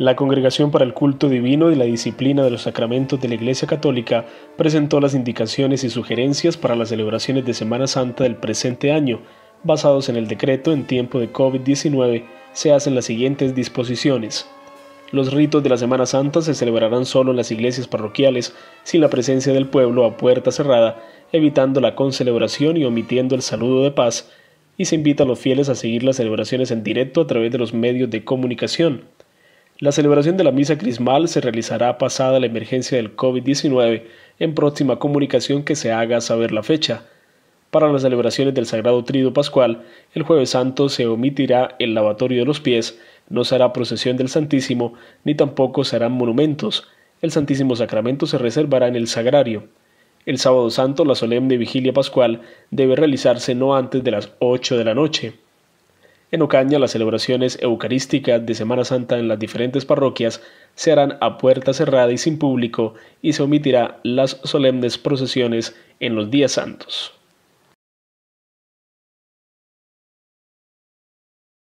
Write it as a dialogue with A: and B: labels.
A: La Congregación para el Culto Divino y la Disciplina de los Sacramentos de la Iglesia Católica presentó las indicaciones y sugerencias para las celebraciones de Semana Santa del presente año. Basados en el decreto en tiempo de COVID-19, se hacen las siguientes disposiciones. Los ritos de la Semana Santa se celebrarán solo en las iglesias parroquiales, sin la presencia del pueblo a puerta cerrada, evitando la concelebración y omitiendo el saludo de paz, y se invita a los fieles a seguir las celebraciones en directo a través de los medios de comunicación. La celebración de la misa crismal se realizará pasada la emergencia del COVID-19 en próxima comunicación que se haga saber la fecha. Para las celebraciones del Sagrado Trido Pascual, el jueves santo se omitirá el lavatorio de los pies, no será procesión del Santísimo, ni tampoco serán monumentos. El Santísimo Sacramento se reservará en el sagrario. El sábado santo, la solemne vigilia pascual debe realizarse no antes de las 8 de la noche. En Ocaña, las celebraciones eucarísticas de Semana Santa en las diferentes parroquias se harán a puerta cerrada y sin público y se omitirá las solemnes procesiones en los días santos.